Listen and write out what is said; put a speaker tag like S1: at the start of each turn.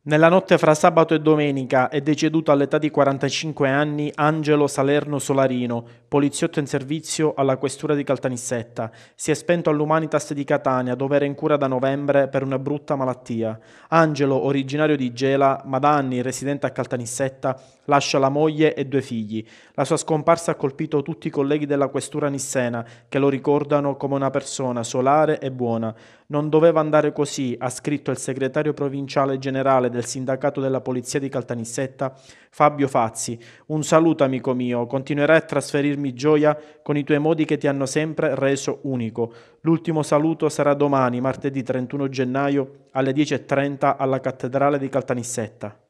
S1: Nella notte fra sabato e domenica è deceduto all'età di 45 anni Angelo Salerno Solarino, poliziotto in servizio alla questura di Caltanissetta. Si è spento all'Umanitas di Catania, dove era in cura da novembre per una brutta malattia. Angelo, originario di Gela, ma da anni residente a Caltanissetta, lascia la moglie e due figli. La sua scomparsa ha colpito tutti i colleghi della questura nissena, che lo ricordano come una persona solare e buona. Non doveva andare così, ha scritto il segretario provinciale generale generale del sindacato della polizia di Caltanissetta, Fabio Fazzi. Un saluto amico mio, continuerai a trasferirmi gioia con i tuoi modi che ti hanno sempre reso unico. L'ultimo saluto sarà domani, martedì 31 gennaio, alle 10.30 alla cattedrale di Caltanissetta.